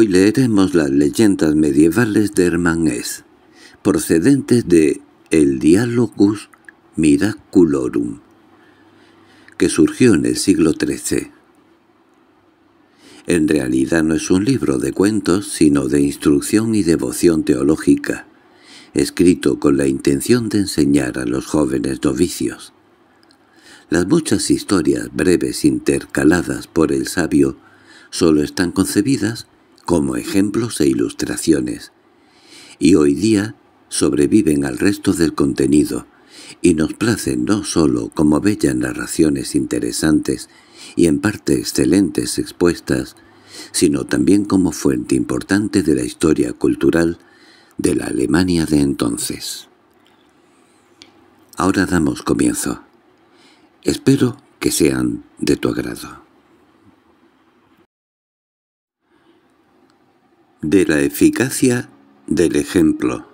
Hoy leeremos las leyendas medievales de Hermanés, procedentes de El Dialogus Miraculorum, que surgió en el siglo XIII. En realidad no es un libro de cuentos, sino de instrucción y devoción teológica, escrito con la intención de enseñar a los jóvenes novicios. Las muchas historias breves intercaladas por el sabio solo están concebidas como ejemplos e ilustraciones, y hoy día sobreviven al resto del contenido, y nos placen no sólo como bellas narraciones interesantes y en parte excelentes expuestas, sino también como fuente importante de la historia cultural de la Alemania de entonces. Ahora damos comienzo. Espero que sean de tu agrado. de la eficacia del ejemplo.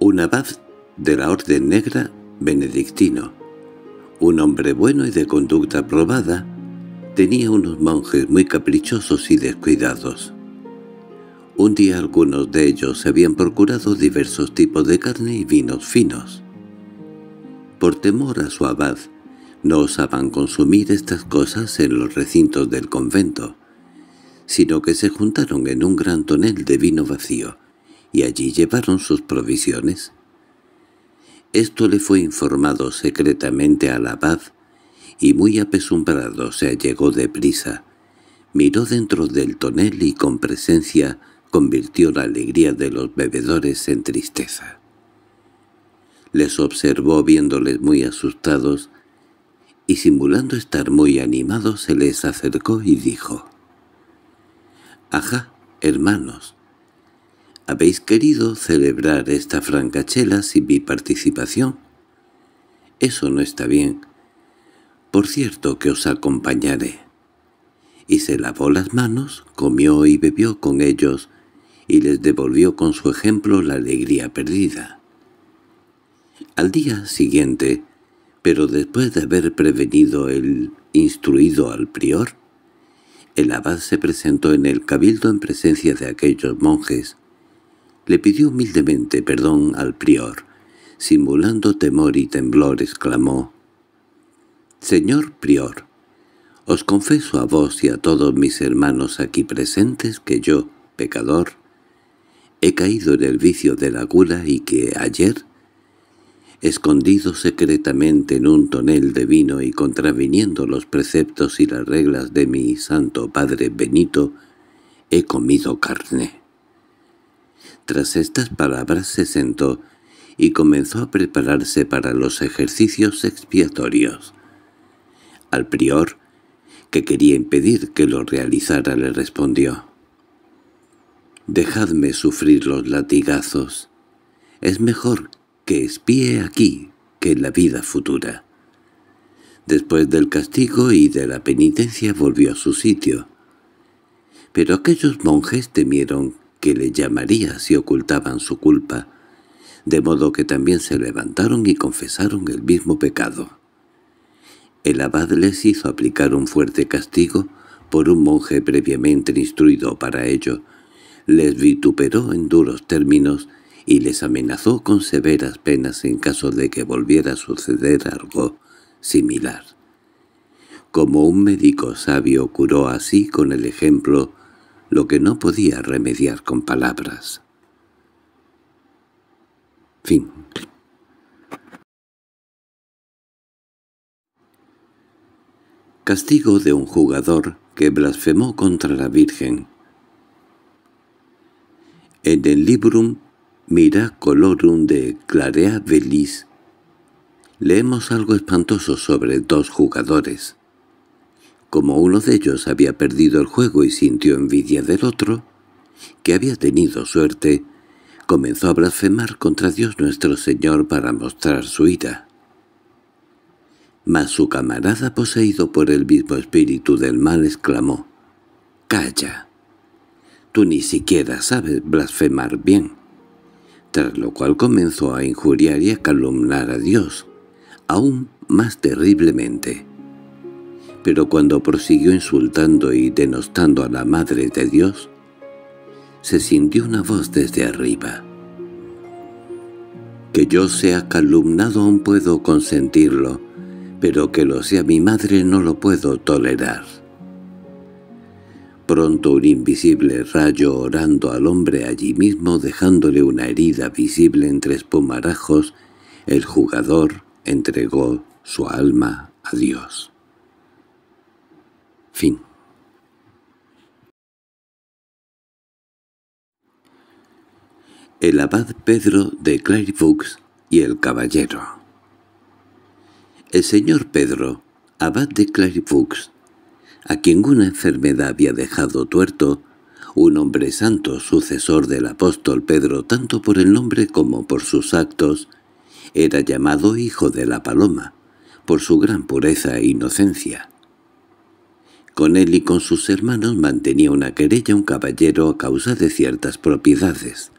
Un abad de la Orden Negra benedictino, un hombre bueno y de conducta probada, tenía unos monjes muy caprichosos y descuidados. Un día algunos de ellos se habían procurado diversos tipos de carne y vinos finos. Por temor a su abad, no osaban consumir estas cosas en los recintos del convento sino que se juntaron en un gran tonel de vino vacío, y allí llevaron sus provisiones. Esto le fue informado secretamente la abad, y muy apesumbrado se allegó deprisa. Miró dentro del tonel y con presencia convirtió la alegría de los bebedores en tristeza. Les observó viéndoles muy asustados, y simulando estar muy animado se les acercó y dijo, Ajá, hermanos. ¿Habéis querido celebrar esta francachela sin mi participación? Eso no está bien. Por cierto que os acompañaré. Y se lavó las manos, comió y bebió con ellos, y les devolvió con su ejemplo la alegría perdida. Al día siguiente, pero después de haber prevenido el instruido al prior, el abad se presentó en el cabildo en presencia de aquellos monjes. Le pidió humildemente perdón al prior. Simulando temor y temblor exclamó, «Señor prior, os confeso a vos y a todos mis hermanos aquí presentes que yo, pecador, he caído en el vicio de la gula y que ayer escondido secretamente en un tonel de vino y contraviniendo los preceptos y las reglas de mi santo padre Benito, he comido carne. Tras estas palabras se sentó y comenzó a prepararse para los ejercicios expiatorios. Al prior, que quería impedir que lo realizara, le respondió, «Dejadme sufrir los latigazos. Es mejor espíe aquí que en la vida futura. Después del castigo y de la penitencia volvió a su sitio. Pero aquellos monjes temieron que le llamaría si ocultaban su culpa, de modo que también se levantaron y confesaron el mismo pecado. El abad les hizo aplicar un fuerte castigo por un monje previamente instruido para ello. Les vituperó en duros términos y les amenazó con severas penas en caso de que volviera a suceder algo similar. Como un médico sabio curó así con el ejemplo lo que no podía remediar con palabras. Fin. Castigo de un jugador que blasfemó contra la Virgen. En el Librum Mira colorum de Clarea velis. Leemos algo espantoso sobre dos jugadores. Como uno de ellos había perdido el juego y sintió envidia del otro, que había tenido suerte, comenzó a blasfemar contra Dios nuestro Señor para mostrar su ira. Mas su camarada, poseído por el mismo espíritu del mal, exclamó, «¡Calla! Tú ni siquiera sabes blasfemar bien» tras lo cual comenzó a injuriar y a calumnar a Dios, aún más terriblemente. Pero cuando prosiguió insultando y denostando a la Madre de Dios, se sintió una voz desde arriba. Que yo sea calumnado aún puedo consentirlo, pero que lo sea mi madre no lo puedo tolerar. Pronto un invisible rayo orando al hombre allí mismo dejándole una herida visible entre espumarajos, el jugador entregó su alma a Dios. Fin. El abad Pedro de Clairvaux y el caballero. El señor Pedro, abad de Clairvaux, a quien una enfermedad había dejado tuerto, un hombre santo sucesor del apóstol Pedro tanto por el nombre como por sus actos, era llamado hijo de la paloma, por su gran pureza e inocencia. Con él y con sus hermanos mantenía una querella un caballero a causa de ciertas propiedades.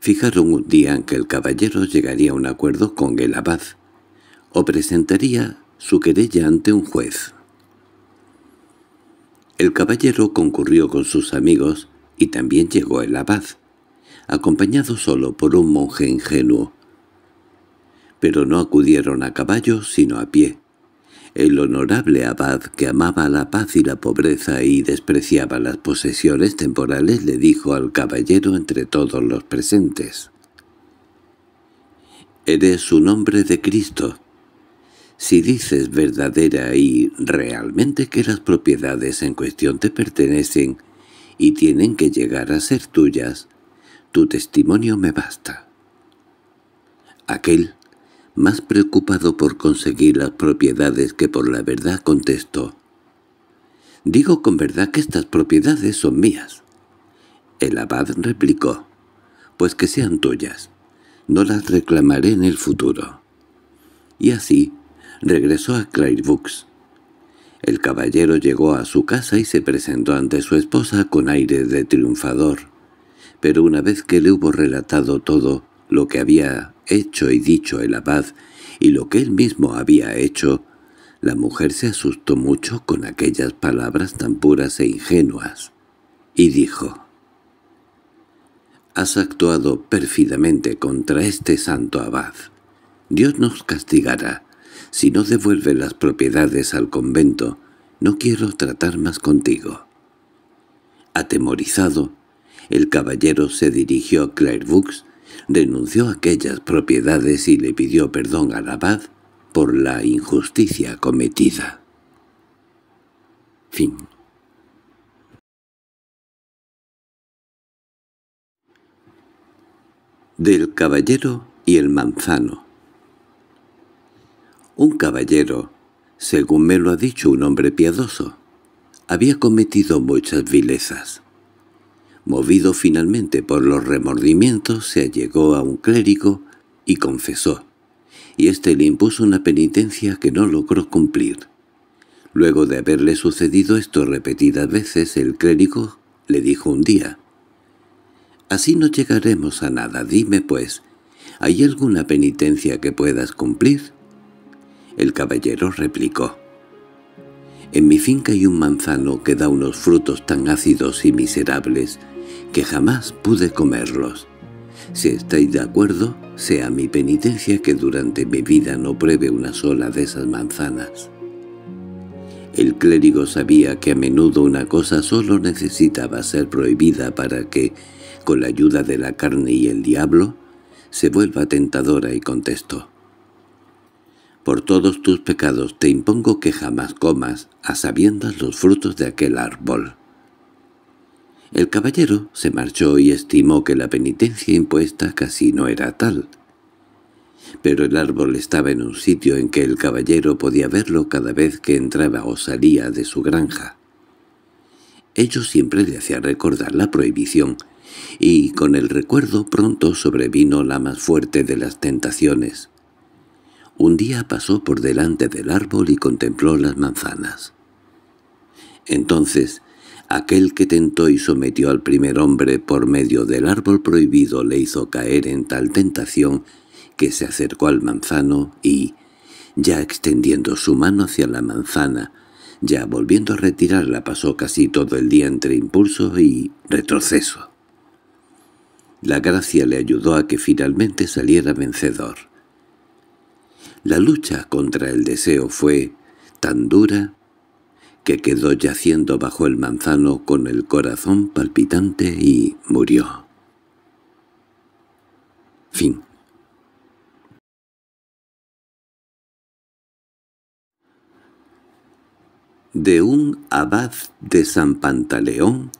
Fijaron un día en que el caballero llegaría a un acuerdo con el abad, o presentaría su querella ante un juez. El caballero concurrió con sus amigos y también llegó el abad, acompañado solo por un monje ingenuo. Pero no acudieron a caballo sino a pie. El honorable abad, que amaba la paz y la pobreza y despreciaba las posesiones temporales, le dijo al caballero entre todos los presentes. «Eres un hombre de Cristo, si dices verdadera y realmente que las propiedades en cuestión te pertenecen y tienen que llegar a ser tuyas, tu testimonio me basta. Aquel, más preocupado por conseguir las propiedades que por la verdad, contestó. Digo con verdad que estas propiedades son mías. El abad replicó, pues que sean tuyas, no las reclamaré en el futuro. Y así regresó a Clairvaux. El caballero llegó a su casa y se presentó ante su esposa con aire de triunfador. Pero una vez que le hubo relatado todo lo que había hecho y dicho el abad y lo que él mismo había hecho, la mujer se asustó mucho con aquellas palabras tan puras e ingenuas, y dijo, «Has actuado pérfidamente contra este santo abad. Dios nos castigará. Si no devuelve las propiedades al convento, no quiero tratar más contigo. Atemorizado, el caballero se dirigió a Clairvaux, renunció a aquellas propiedades y le pidió perdón al abad por la injusticia cometida. Fin Del caballero y el manzano un caballero, según me lo ha dicho un hombre piadoso, había cometido muchas vilezas. Movido finalmente por los remordimientos, se allegó a un clérigo y confesó, y éste le impuso una penitencia que no logró cumplir. Luego de haberle sucedido esto repetidas veces, el clérigo le dijo un día, «Así no llegaremos a nada, dime pues, ¿hay alguna penitencia que puedas cumplir?» El caballero replicó. En mi finca hay un manzano que da unos frutos tan ácidos y miserables que jamás pude comerlos. Si estáis de acuerdo, sea mi penitencia que durante mi vida no pruebe una sola de esas manzanas. El clérigo sabía que a menudo una cosa solo necesitaba ser prohibida para que, con la ayuda de la carne y el diablo, se vuelva tentadora y contestó. Por todos tus pecados te impongo que jamás comas a sabiendas los frutos de aquel árbol». El caballero se marchó y estimó que la penitencia impuesta casi no era tal. Pero el árbol estaba en un sitio en que el caballero podía verlo cada vez que entraba o salía de su granja. Ello siempre le hacía recordar la prohibición, y con el recuerdo pronto sobrevino la más fuerte de las tentaciones. Un día pasó por delante del árbol y contempló las manzanas. Entonces, aquel que tentó y sometió al primer hombre por medio del árbol prohibido le hizo caer en tal tentación que se acercó al manzano y, ya extendiendo su mano hacia la manzana, ya volviendo a retirarla pasó casi todo el día entre impulso y retroceso. La gracia le ayudó a que finalmente saliera vencedor. La lucha contra el deseo fue tan dura que quedó yaciendo bajo el manzano con el corazón palpitante y murió. Fin. de un abad de San Pantaleón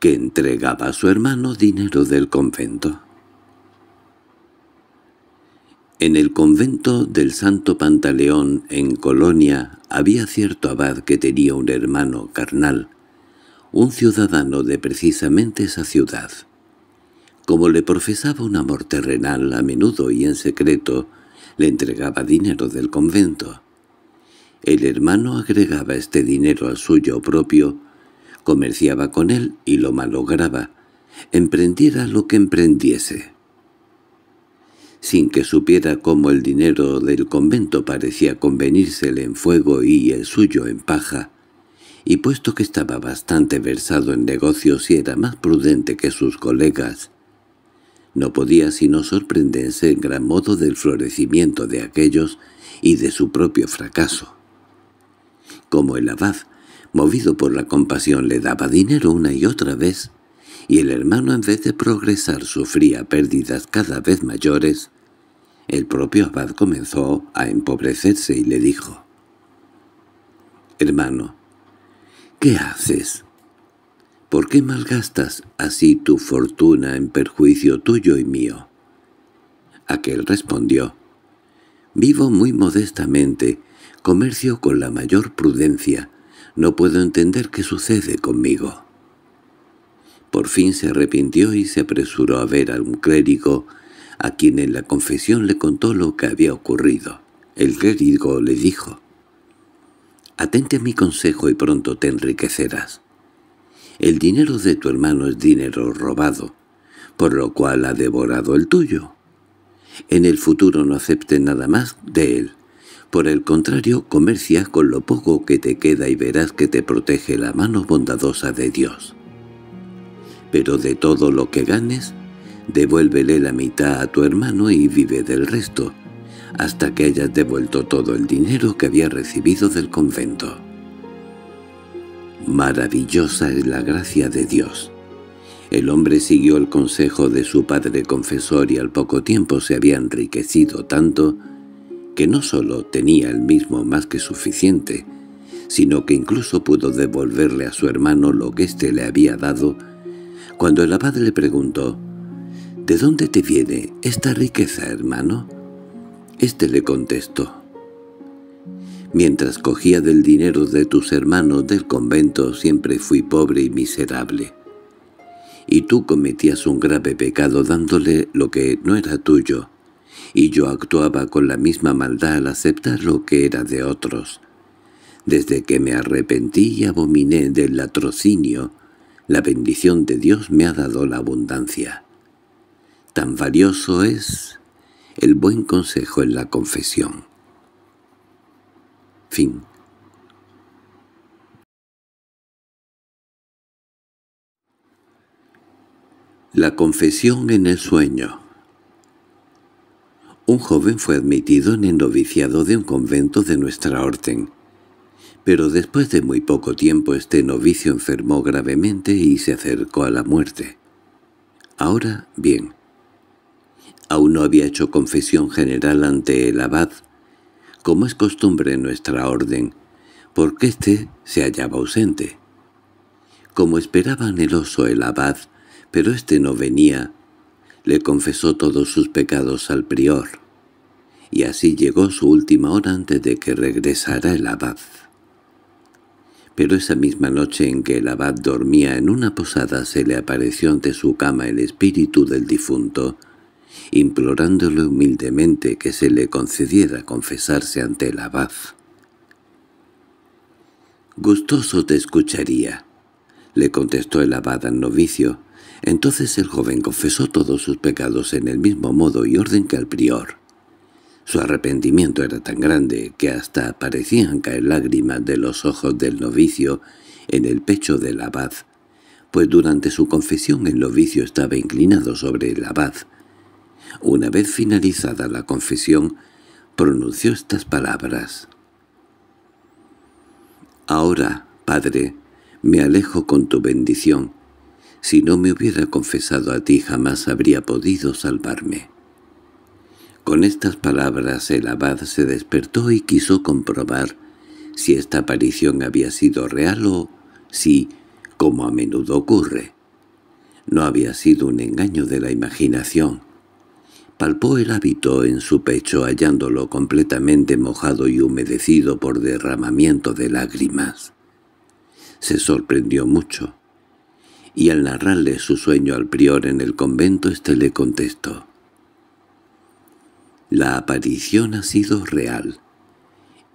que entregaba a su hermano dinero del convento. En el convento del Santo Pantaleón, en Colonia, había cierto abad que tenía un hermano carnal, un ciudadano de precisamente esa ciudad. Como le profesaba un amor terrenal a menudo y en secreto, le entregaba dinero del convento. El hermano agregaba este dinero al suyo propio, comerciaba con él y lo malograba, emprendiera lo que emprendiese sin que supiera cómo el dinero del convento parecía convenírsele en fuego y el suyo en paja, y puesto que estaba bastante versado en negocios y era más prudente que sus colegas, no podía sino sorprenderse en gran modo del florecimiento de aquellos y de su propio fracaso. Como el abad, movido por la compasión, le daba dinero una y otra vez, y el hermano en vez de progresar sufría pérdidas cada vez mayores, el propio abad comenzó a empobrecerse y le dijo, «Hermano, ¿qué haces? ¿Por qué malgastas así tu fortuna en perjuicio tuyo y mío?» Aquel respondió, «Vivo muy modestamente, comercio con la mayor prudencia, no puedo entender qué sucede conmigo». Por fin se arrepintió y se apresuró a ver a un clérigo, a quien en la confesión le contó lo que había ocurrido. El clérigo le dijo, «Atente a mi consejo y pronto te enriquecerás. El dinero de tu hermano es dinero robado, por lo cual ha devorado el tuyo. En el futuro no acepte nada más de él. Por el contrario, comercia con lo poco que te queda y verás que te protege la mano bondadosa de Dios» pero de todo lo que ganes, devuélvele la mitad a tu hermano y vive del resto, hasta que hayas devuelto todo el dinero que había recibido del convento. Maravillosa es la gracia de Dios. El hombre siguió el consejo de su padre confesor y al poco tiempo se había enriquecido tanto que no solo tenía el mismo más que suficiente, sino que incluso pudo devolverle a su hermano lo que éste le había dado cuando el abad le preguntó, «¿De dónde te viene esta riqueza, hermano?», este le contestó, «Mientras cogía del dinero de tus hermanos del convento siempre fui pobre y miserable, y tú cometías un grave pecado dándole lo que no era tuyo, y yo actuaba con la misma maldad al aceptar lo que era de otros» desde que me arrepentí y abominé del latrocinio la bendición de Dios me ha dado la abundancia. Tan valioso es el buen consejo en la confesión. Fin. La confesión en el sueño Un joven fue admitido en el noviciado de un convento de nuestra orden. Pero después de muy poco tiempo este novicio enfermó gravemente y se acercó a la muerte. Ahora, bien. Aún no había hecho confesión general ante el abad, como es costumbre en nuestra orden, porque éste se hallaba ausente. Como esperaba anheloso el abad, pero éste no venía, le confesó todos sus pecados al prior, y así llegó su última hora antes de que regresara el abad. Pero esa misma noche en que el abad dormía en una posada se le apareció ante su cama el espíritu del difunto, implorándole humildemente que se le concediera confesarse ante el abad. «Gustoso te escucharía», le contestó el abad al novicio. Entonces el joven confesó todos sus pecados en el mismo modo y orden que al prior. Su arrepentimiento era tan grande que hasta parecían caer lágrimas de los ojos del novicio en el pecho del abad, pues durante su confesión el novicio estaba inclinado sobre el abad. Una vez finalizada la confesión, pronunció estas palabras. «Ahora, Padre, me alejo con tu bendición. Si no me hubiera confesado a ti jamás habría podido salvarme». Con estas palabras el abad se despertó y quiso comprobar si esta aparición había sido real o si, como a menudo ocurre, no había sido un engaño de la imaginación. Palpó el hábito en su pecho hallándolo completamente mojado y humedecido por derramamiento de lágrimas. Se sorprendió mucho, y al narrarle su sueño al prior en el convento éste le contestó la aparición ha sido real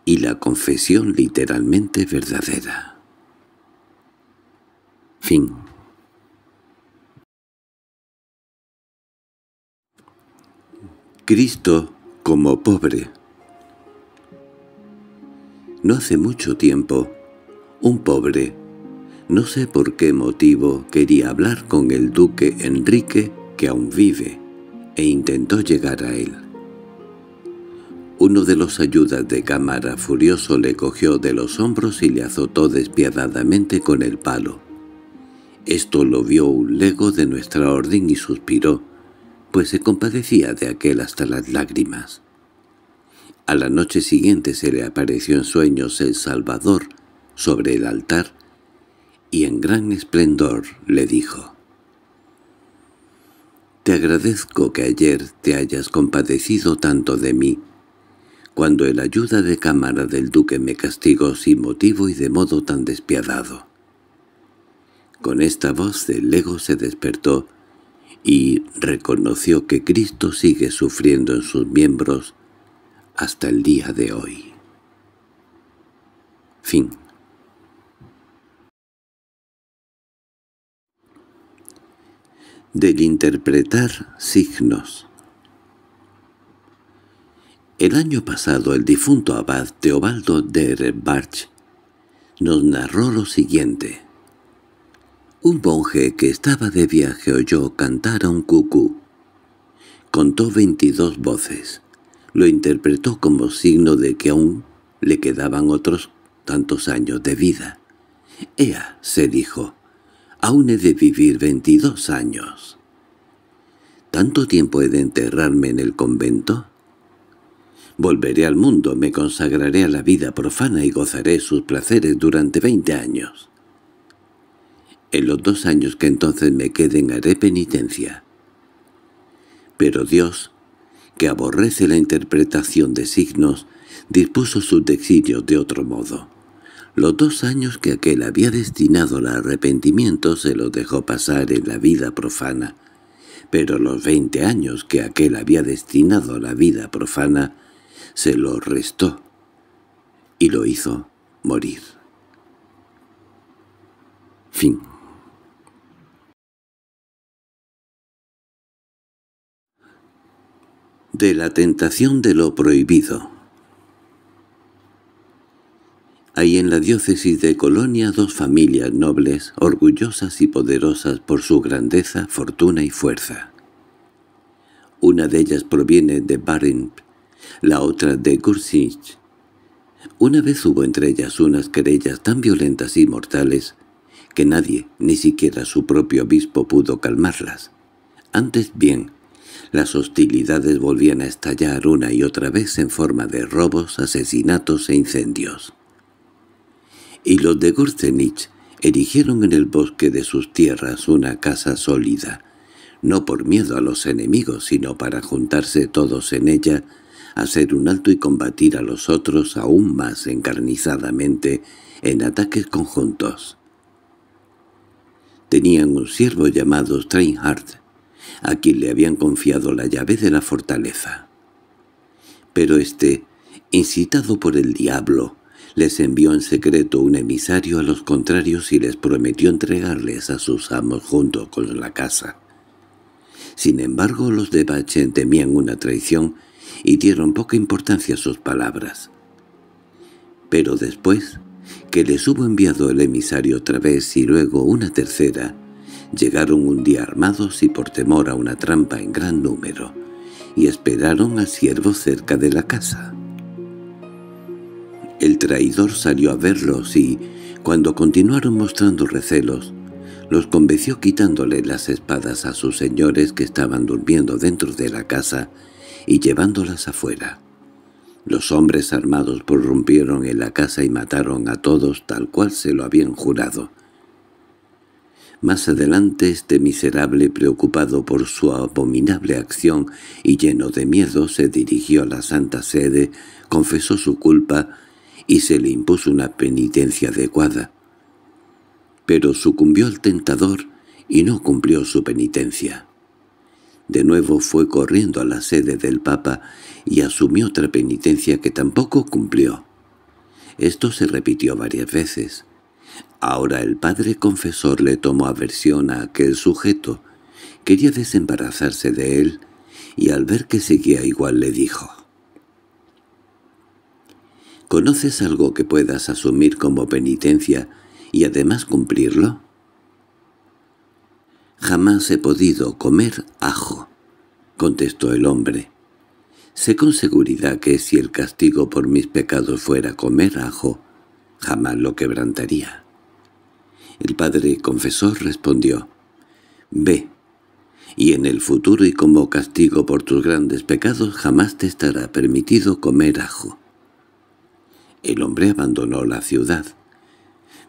y la confesión literalmente verdadera. Fin. Cristo como pobre No hace mucho tiempo, un pobre, no sé por qué motivo, quería hablar con el duque Enrique, que aún vive, e intentó llegar a él. Uno de los ayudas de cámara furioso le cogió de los hombros y le azotó despiadadamente con el palo. Esto lo vio un lego de nuestra orden y suspiró, pues se compadecía de aquel hasta las lágrimas. A la noche siguiente se le apareció en sueños el Salvador sobre el altar y en gran esplendor le dijo, «Te agradezco que ayer te hayas compadecido tanto de mí, cuando el ayuda de cámara del duque me castigó sin motivo y de modo tan despiadado. Con esta voz del lego se despertó y reconoció que Cristo sigue sufriendo en sus miembros hasta el día de hoy. Fin Del interpretar signos el año pasado el difunto abad Teobaldo de Rebarch nos narró lo siguiente. Un monje que estaba de viaje oyó cantar a un cucú. Contó veintidós voces. Lo interpretó como signo de que aún le quedaban otros tantos años de vida. «Ea», se dijo, «aún he de vivir veintidós años». ¿Tanto tiempo he de enterrarme en el convento? Volveré al mundo, me consagraré a la vida profana y gozaré sus placeres durante veinte años. En los dos años que entonces me queden haré penitencia. Pero Dios, que aborrece la interpretación de signos, dispuso sus designios de otro modo. Los dos años que aquel había destinado al arrepentimiento se los dejó pasar en la vida profana, pero los veinte años que aquel había destinado a la vida profana se lo restó y lo hizo morir. Fin. De la tentación de lo prohibido Hay en la diócesis de Colonia dos familias nobles, orgullosas y poderosas por su grandeza, fortuna y fuerza. Una de ellas proviene de Barent, la otra de Gursich. Una vez hubo entre ellas unas querellas tan violentas y mortales que nadie, ni siquiera su propio obispo, pudo calmarlas. Antes bien, las hostilidades volvían a estallar una y otra vez en forma de robos, asesinatos e incendios. Y los de Gurzenich erigieron en el bosque de sus tierras una casa sólida, no por miedo a los enemigos, sino para juntarse todos en ella hacer un alto y combatir a los otros aún más encarnizadamente en ataques conjuntos. Tenían un siervo llamado Streinhardt, a quien le habían confiado la llave de la fortaleza. Pero este, incitado por el diablo, les envió en secreto un emisario a los contrarios y les prometió entregarles a sus amos junto con la casa. Sin embargo, los de Bachen temían una traición y dieron poca importancia a sus palabras. Pero después, que les hubo enviado el emisario otra vez y luego una tercera, llegaron un día armados y por temor a una trampa en gran número, y esperaron al siervo cerca de la casa. El traidor salió a verlos y, cuando continuaron mostrando recelos, los convenció quitándole las espadas a sus señores que estaban durmiendo dentro de la casa y llevándolas afuera. Los hombres armados prorrumpieron en la casa y mataron a todos tal cual se lo habían jurado. Más adelante este miserable, preocupado por su abominable acción y lleno de miedo, se dirigió a la Santa Sede, confesó su culpa y se le impuso una penitencia adecuada. Pero sucumbió al tentador y no cumplió su penitencia. De nuevo fue corriendo a la sede del Papa y asumió otra penitencia que tampoco cumplió. Esto se repitió varias veces. Ahora el padre confesor le tomó aversión a aquel sujeto. Quería desembarazarse de él y al ver que seguía igual le dijo. ¿Conoces algo que puedas asumir como penitencia y además cumplirlo? «Jamás he podido comer ajo», contestó el hombre. «Sé con seguridad que si el castigo por mis pecados fuera comer ajo, jamás lo quebrantaría». El padre confesor respondió, «Ve, y en el futuro y como castigo por tus grandes pecados jamás te estará permitido comer ajo». El hombre abandonó la ciudad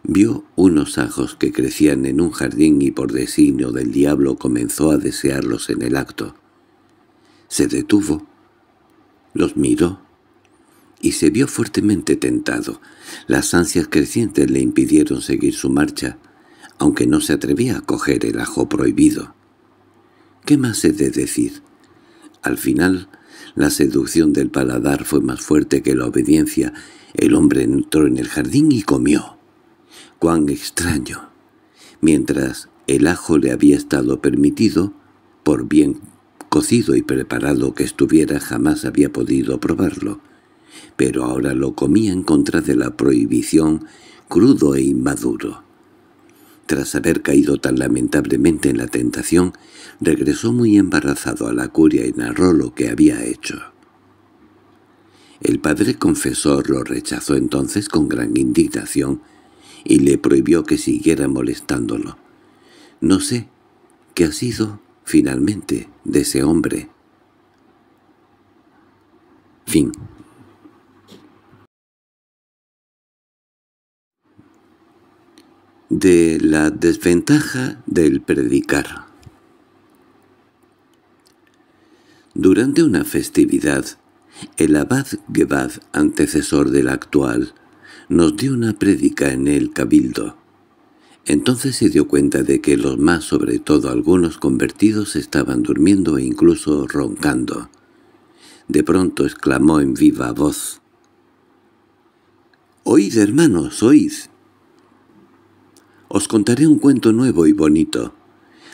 Vio unos ajos que crecían en un jardín y por designio del diablo comenzó a desearlos en el acto. Se detuvo, los miró y se vio fuertemente tentado. Las ansias crecientes le impidieron seguir su marcha, aunque no se atrevía a coger el ajo prohibido. ¿Qué más he de decir? Al final, la seducción del paladar fue más fuerte que la obediencia. El hombre entró en el jardín y comió extraño. Mientras el ajo le había estado permitido, por bien cocido y preparado que estuviera jamás había podido probarlo, pero ahora lo comía en contra de la prohibición, crudo e inmaduro. Tras haber caído tan lamentablemente en la tentación, regresó muy embarazado a la curia y narró lo que había hecho. El padre confesor lo rechazó entonces con gran indignación, y le prohibió que siguiera molestándolo. No sé qué ha sido finalmente de ese hombre. Fin. De la desventaja del predicar Durante una festividad, el abad Gebad, antecesor del actual, nos dio una prédica en el cabildo. Entonces se dio cuenta de que los más, sobre todo algunos convertidos, estaban durmiendo e incluso roncando. De pronto exclamó en viva voz. «¡Oíd, hermanos, oíd! Os contaré un cuento nuevo y bonito.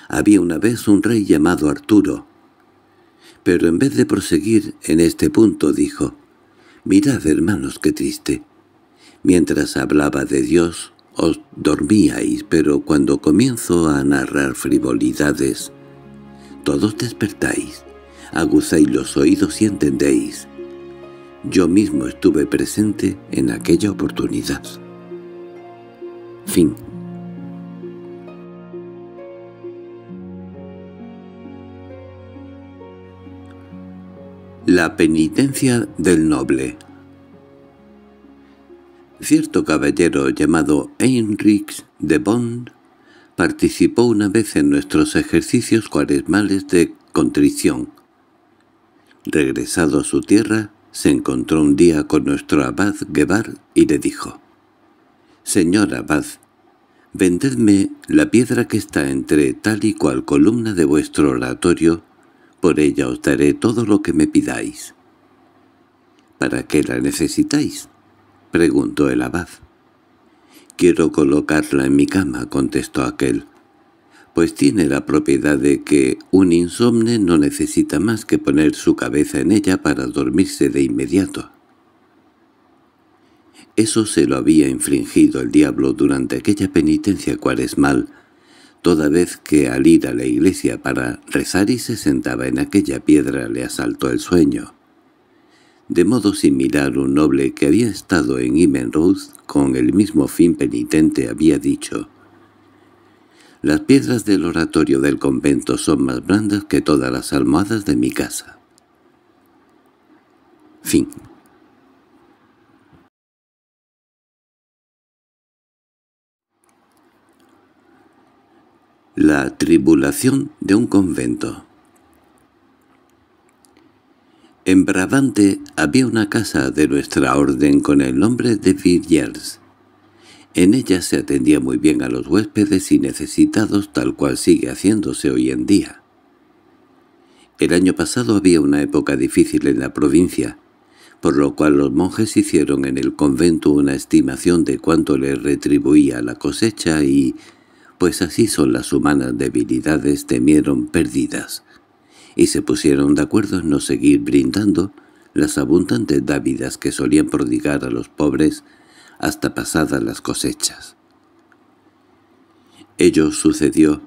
Había una vez un rey llamado Arturo. Pero en vez de proseguir en este punto, dijo, «Mirad, hermanos, qué triste. Mientras hablaba de Dios, os dormíais, pero cuando comienzo a narrar frivolidades, todos despertáis, aguzáis los oídos y entendéis. Yo mismo estuve presente en aquella oportunidad. Fin. La penitencia del noble Cierto caballero llamado Heinrich de Bond participó una vez en nuestros ejercicios cuaresmales de contrición. Regresado a su tierra, se encontró un día con nuestro abad Guevar y le dijo, «Señor abad, vendedme la piedra que está entre tal y cual columna de vuestro oratorio, por ella os daré todo lo que me pidáis». «¿Para qué la necesitáis?» —preguntó el abad. —Quiero colocarla en mi cama —contestó aquel—, pues tiene la propiedad de que un insomne no necesita más que poner su cabeza en ella para dormirse de inmediato. Eso se lo había infringido el diablo durante aquella penitencia cuaresmal, toda vez que al ir a la iglesia para rezar y se sentaba en aquella piedra le asaltó el sueño. De modo similar un noble que había estado en Imenrose con el mismo fin penitente había dicho «Las piedras del oratorio del convento son más blandas que todas las almohadas de mi casa». Fin La tribulación de un convento en Brabante había una casa de nuestra orden con el nombre de Villiers. En ella se atendía muy bien a los huéspedes y necesitados tal cual sigue haciéndose hoy en día. El año pasado había una época difícil en la provincia, por lo cual los monjes hicieron en el convento una estimación de cuánto les retribuía la cosecha y, pues así son las humanas debilidades, temieron pérdidas, y se pusieron de acuerdo en no seguir brindando las abundantes dávidas que solían prodigar a los pobres hasta pasadas las cosechas. Ello sucedió,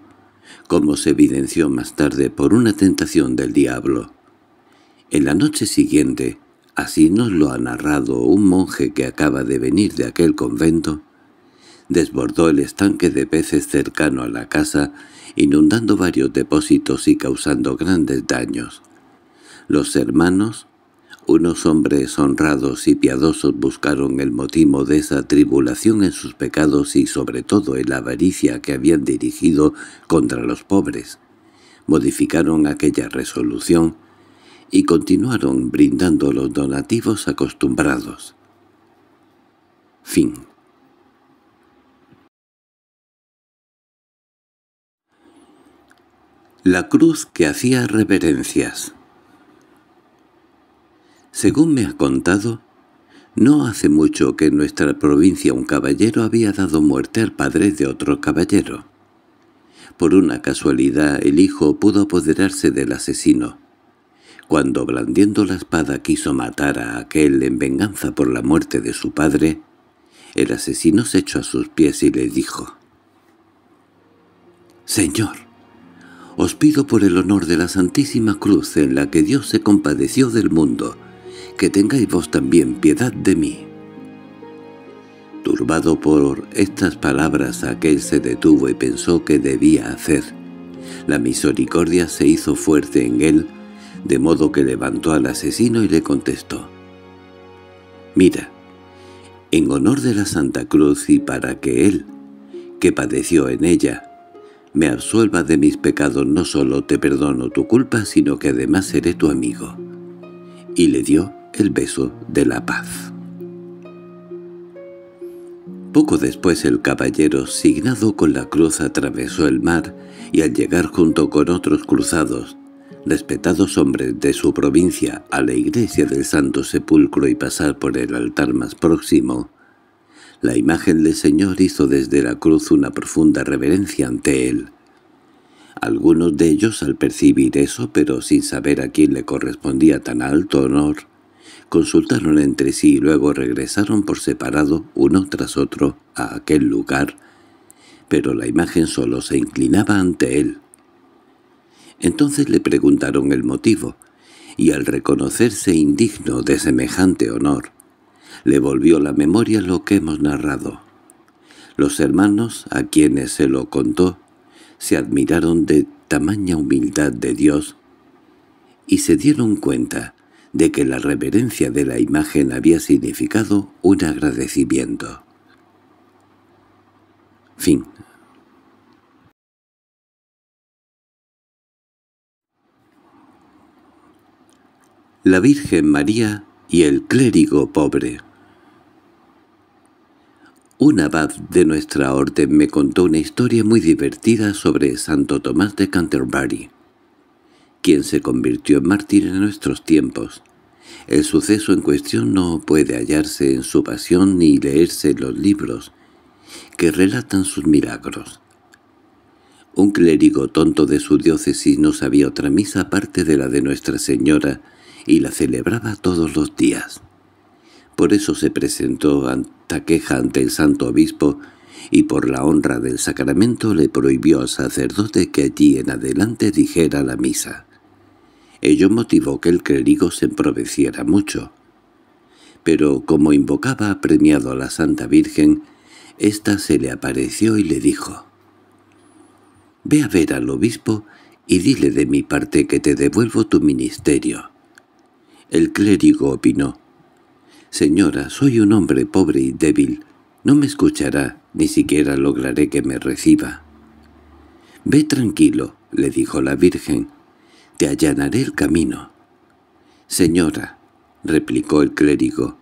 como se evidenció más tarde, por una tentación del diablo. En la noche siguiente, así nos lo ha narrado un monje que acaba de venir de aquel convento, desbordó el estanque de peces cercano a la casa inundando varios depósitos y causando grandes daños. Los hermanos, unos hombres honrados y piadosos buscaron el motivo de esa tribulación en sus pecados y sobre todo en la avaricia que habían dirigido contra los pobres. Modificaron aquella resolución y continuaron brindando los donativos acostumbrados. Fin La cruz que hacía reverencias Según me ha contado, no hace mucho que en nuestra provincia un caballero había dado muerte al padre de otro caballero. Por una casualidad el hijo pudo apoderarse del asesino. Cuando blandiendo la espada quiso matar a aquel en venganza por la muerte de su padre, el asesino se echó a sus pies y le dijo «Señor, os pido por el honor de la Santísima Cruz en la que Dios se compadeció del mundo, que tengáis vos también piedad de mí. Turbado por estas palabras aquel se detuvo y pensó que debía hacer. La misericordia se hizo fuerte en él, de modo que levantó al asesino y le contestó. «Mira, en honor de la Santa Cruz y para que él, que padeció en ella, me absuelva de mis pecados, no solo te perdono tu culpa, sino que además seré tu amigo». Y le dio el beso de la paz. Poco después el caballero, signado con la cruz, atravesó el mar y al llegar junto con otros cruzados, respetados hombres de su provincia, a la iglesia del Santo Sepulcro y pasar por el altar más próximo, la imagen del Señor hizo desde la cruz una profunda reverencia ante él. Algunos de ellos, al percibir eso, pero sin saber a quién le correspondía tan alto honor, consultaron entre sí y luego regresaron por separado, uno tras otro, a aquel lugar, pero la imagen solo se inclinaba ante él. Entonces le preguntaron el motivo, y al reconocerse indigno de semejante honor, le volvió la memoria lo que hemos narrado. Los hermanos, a quienes se lo contó, se admiraron de tamaña humildad de Dios y se dieron cuenta de que la reverencia de la imagen había significado un agradecimiento. Fin. La Virgen María y el clérigo pobre un abad de nuestra orden me contó una historia muy divertida sobre Santo Tomás de Canterbury, quien se convirtió en mártir en nuestros tiempos. El suceso en cuestión no puede hallarse en su pasión ni leerse en los libros que relatan sus milagros. Un clérigo tonto de su diócesis no sabía otra misa aparte de la de Nuestra Señora y la celebraba todos los días. Por eso se presentó anta queja ante el santo obispo y por la honra del sacramento le prohibió al sacerdote que allí en adelante dijera la misa. Ello motivó que el clérigo se emproveciera mucho. Pero como invocaba apremiado a la Santa Virgen, ésta se le apareció y le dijo, «Ve a ver al obispo y dile de mi parte que te devuelvo tu ministerio». El clérigo opinó, «Señora, soy un hombre pobre y débil. No me escuchará, ni siquiera lograré que me reciba». «Ve tranquilo», le dijo la Virgen, «te allanaré el camino». «Señora», replicó el clérigo,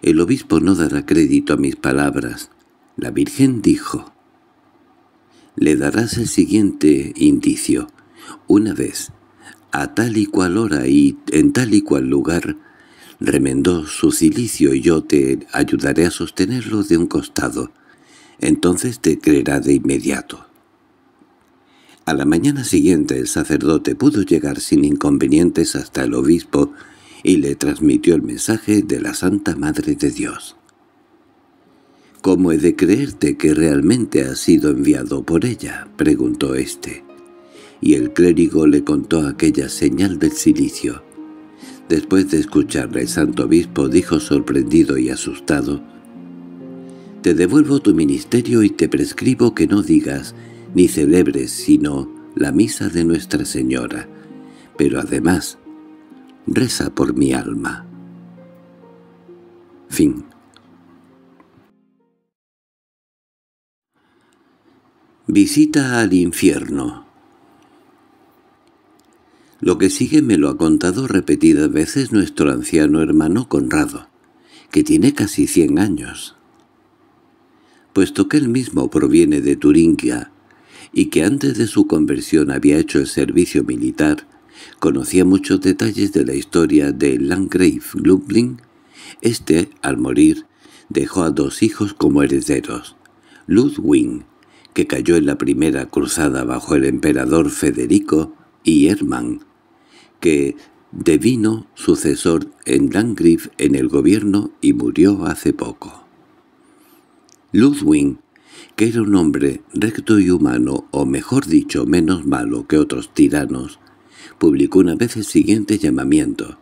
«el obispo no dará crédito a mis palabras». La Virgen dijo, «Le darás el siguiente indicio. Una vez, a tal y cual hora y en tal y cual lugar, remendó su cilicio y yo te ayudaré a sostenerlo de un costado. Entonces te creerá de inmediato. A la mañana siguiente el sacerdote pudo llegar sin inconvenientes hasta el obispo y le transmitió el mensaje de la Santa Madre de Dios. —¿Cómo he de creerte que realmente has sido enviado por ella? —preguntó éste. Y el clérigo le contó aquella señal del silicio. Después de escucharle, el santo obispo dijo sorprendido y asustado, «Te devuelvo tu ministerio y te prescribo que no digas ni celebres sino la misa de Nuestra Señora, pero además reza por mi alma». Fin. Visita al infierno lo que sigue me lo ha contado repetidas veces nuestro anciano hermano Conrado, que tiene casi cien años. Puesto que él mismo proviene de Turingia y que antes de su conversión había hecho el servicio militar, conocía muchos detalles de la historia de Landgrave Lublin, este, al morir, dejó a dos hijos como herederos, Ludwig, que cayó en la primera cruzada bajo el emperador Federico, y Hermann, que devino sucesor en Langriff en el gobierno y murió hace poco. Ludwig, que era un hombre recto y humano, o mejor dicho, menos malo que otros tiranos, publicó una vez el siguiente llamamiento.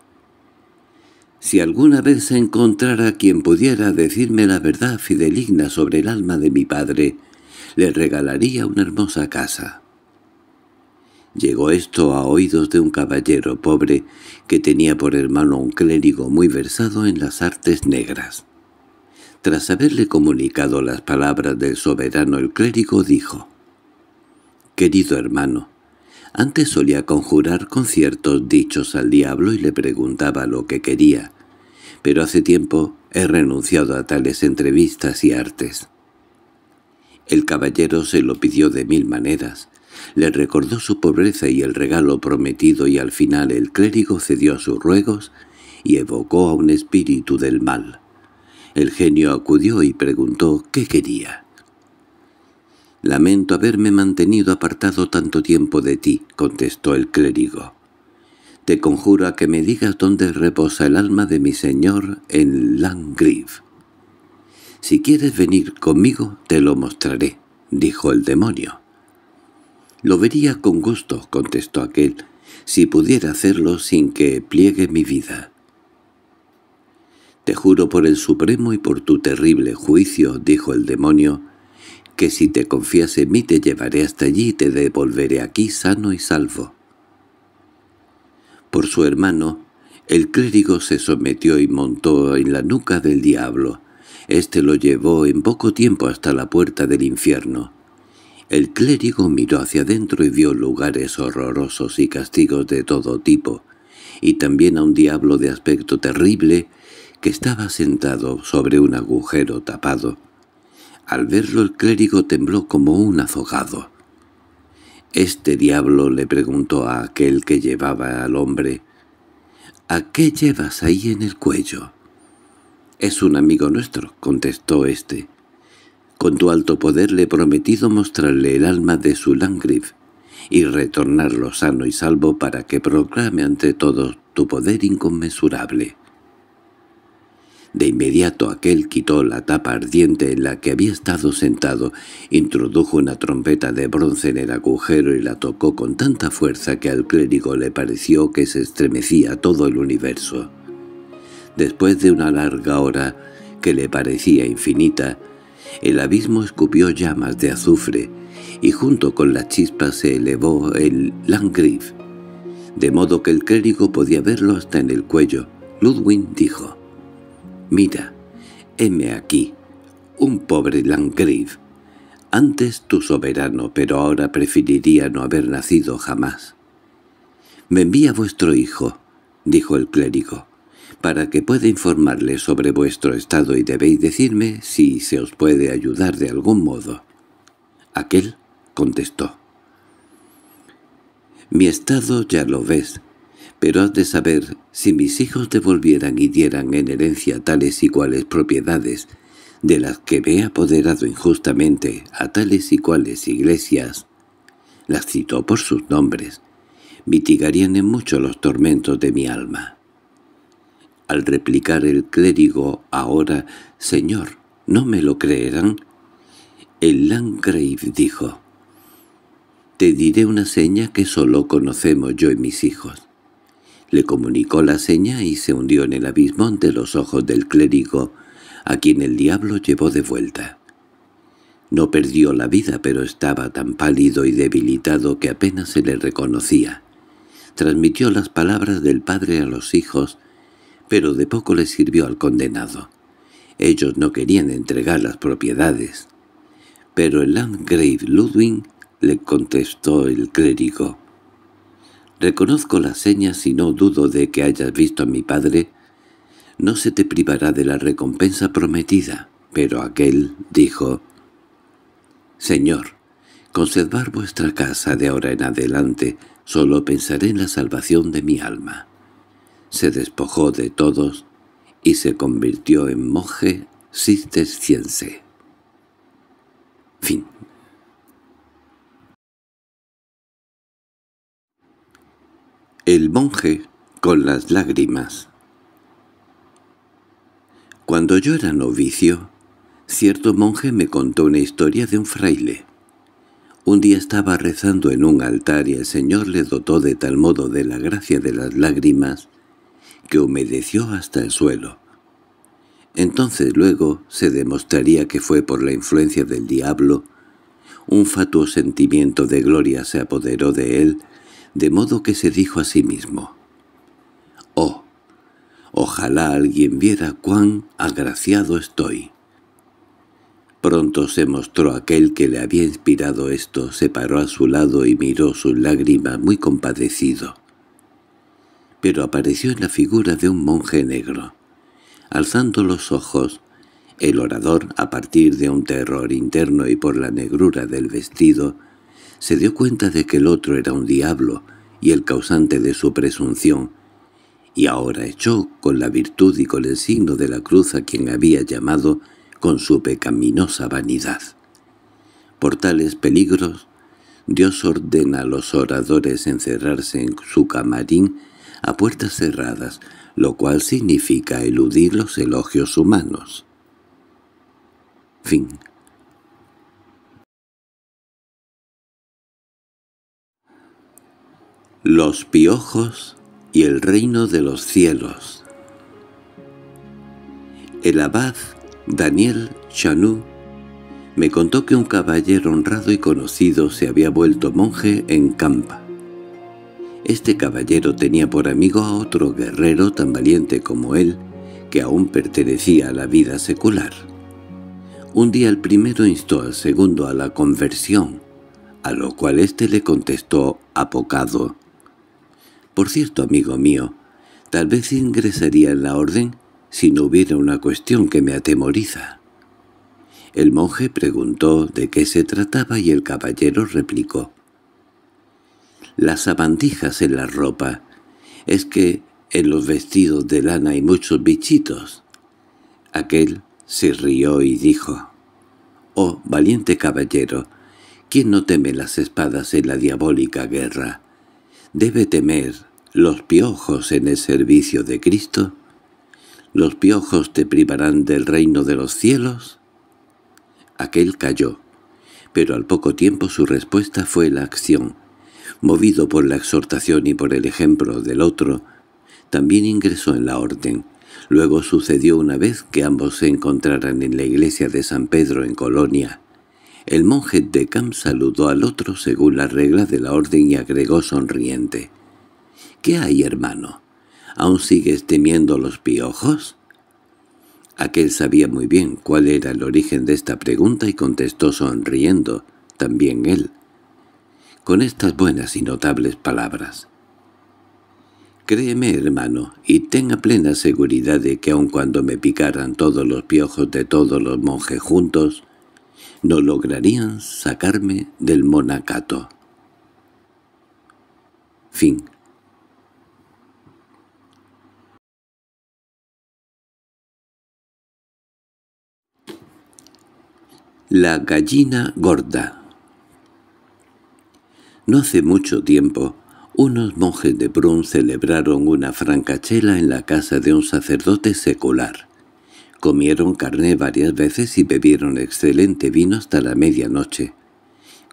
«Si alguna vez se encontrara quien pudiera decirme la verdad fideligna sobre el alma de mi padre, le regalaría una hermosa casa». Llegó esto a oídos de un caballero pobre que tenía por hermano un clérigo muy versado en las artes negras. Tras haberle comunicado las palabras del soberano el clérigo dijo, «Querido hermano, antes solía conjurar con ciertos dichos al diablo y le preguntaba lo que quería, pero hace tiempo he renunciado a tales entrevistas y artes». El caballero se lo pidió de mil maneras, le recordó su pobreza y el regalo prometido y al final el clérigo cedió a sus ruegos y evocó a un espíritu del mal. El genio acudió y preguntó qué quería. «Lamento haberme mantenido apartado tanto tiempo de ti», contestó el clérigo. «Te conjuro a que me digas dónde reposa el alma de mi señor en Langrive». «Si quieres venir conmigo, te lo mostraré», dijo el demonio. —Lo vería con gusto —contestó aquel—, si pudiera hacerlo sin que pliegue mi vida. —Te juro por el Supremo y por tu terrible juicio —dijo el demonio— que si te confiase en mí te llevaré hasta allí y te devolveré aquí sano y salvo. Por su hermano, el clérigo se sometió y montó en la nuca del diablo. Este lo llevó en poco tiempo hasta la puerta del infierno. El clérigo miró hacia adentro y vio lugares horrorosos y castigos de todo tipo, y también a un diablo de aspecto terrible que estaba sentado sobre un agujero tapado. Al verlo el clérigo tembló como un azogado. Este diablo le preguntó a aquel que llevaba al hombre, «¿A qué llevas ahí en el cuello?» «Es un amigo nuestro», contestó este. Con tu alto poder le he prometido mostrarle el alma de su langriff y retornarlo sano y salvo para que proclame ante todos tu poder inconmensurable. De inmediato aquel quitó la tapa ardiente en la que había estado sentado, introdujo una trompeta de bronce en el agujero y la tocó con tanta fuerza que al clérigo le pareció que se estremecía todo el universo. Después de una larga hora, que le parecía infinita, el abismo escupió llamas de azufre, y junto con la chispa se elevó el Langriff, de modo que el clérigo podía verlo hasta en el cuello. Ludwig dijo, «Mira, heme aquí, un pobre Langriff. Antes tu soberano, pero ahora preferiría no haber nacido jamás. «Me envía vuestro hijo», dijo el clérigo para que pueda informarle sobre vuestro estado y debéis decirme si se os puede ayudar de algún modo. Aquel contestó. Mi estado ya lo ves, pero has de saber, si mis hijos devolvieran y dieran en herencia tales y cuales propiedades, de las que me he apoderado injustamente a tales y cuales iglesias, las citó por sus nombres, mitigarían en mucho los tormentos de mi alma al replicar el clérigo ahora, «Señor, ¿no me lo creerán?» El Landgrave dijo, «Te diré una seña que solo conocemos yo y mis hijos». Le comunicó la seña y se hundió en el abismo ante los ojos del clérigo, a quien el diablo llevó de vuelta. No perdió la vida, pero estaba tan pálido y debilitado que apenas se le reconocía. Transmitió las palabras del padre a los hijos, pero de poco le sirvió al condenado. Ellos no querían entregar las propiedades. Pero el Landgrave Ludwig le contestó el clérigo. «Reconozco las señas y no dudo de que hayas visto a mi padre. No se te privará de la recompensa prometida». Pero aquel dijo, «Señor, conservar vuestra casa de ahora en adelante, solo pensaré en la salvación de mi alma» se despojó de todos y se convirtió en monje cisterciense. Fin. El monje con las lágrimas Cuando yo era novicio, cierto monje me contó una historia de un fraile. Un día estaba rezando en un altar y el Señor le dotó de tal modo de la gracia de las lágrimas que humedeció hasta el suelo. Entonces luego se demostraría que fue por la influencia del diablo, un fatuo sentimiento de gloria se apoderó de él, de modo que se dijo a sí mismo, «Oh, ojalá alguien viera cuán agraciado estoy». Pronto se mostró aquel que le había inspirado esto, se paró a su lado y miró su lágrimas muy compadecido pero apareció en la figura de un monje negro. Alzando los ojos, el orador, a partir de un terror interno y por la negrura del vestido, se dio cuenta de que el otro era un diablo y el causante de su presunción, y ahora echó con la virtud y con el signo de la cruz a quien había llamado con su pecaminosa vanidad. Por tales peligros, Dios ordena a los oradores encerrarse en su camarín a puertas cerradas, lo cual significa eludir los elogios humanos. Fin. Los piojos y el reino de los cielos El abad Daniel Chanú me contó que un caballero honrado y conocido se había vuelto monje en Campa. Este caballero tenía por amigo a otro guerrero tan valiente como él, que aún pertenecía a la vida secular. Un día el primero instó al segundo a la conversión, a lo cual éste le contestó apocado. «Por cierto, amigo mío, tal vez ingresaría en la orden si no hubiera una cuestión que me atemoriza». El monje preguntó de qué se trataba y el caballero replicó las sabandijas en la ropa. Es que en los vestidos de lana hay muchos bichitos. Aquel se rió y dijo, «Oh, valiente caballero, ¿quién no teme las espadas en la diabólica guerra? ¿Debe temer los piojos en el servicio de Cristo? ¿Los piojos te privarán del reino de los cielos?» Aquel calló, pero al poco tiempo su respuesta fue la acción movido por la exhortación y por el ejemplo del otro, también ingresó en la orden. Luego sucedió una vez que ambos se encontraran en la iglesia de San Pedro en Colonia. El monje de Cam saludó al otro según la regla de la orden y agregó sonriente. —¿Qué hay, hermano? ¿Aún sigues temiendo los piojos? Aquel sabía muy bien cuál era el origen de esta pregunta y contestó sonriendo, también él con estas buenas y notables palabras. Créeme, hermano, y tenga plena seguridad de que aun cuando me picaran todos los piojos de todos los monjes juntos, no lograrían sacarme del monacato. Fin. La gallina gorda no hace mucho tiempo, unos monjes de Brun celebraron una francachela en la casa de un sacerdote secular. Comieron carne varias veces y bebieron excelente vino hasta la medianoche.